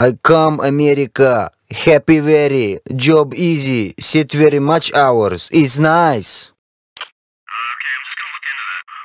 I come America. Happy very. Job easy. Sit very much hours. It's nice. Okay, I'm just gonna look into that.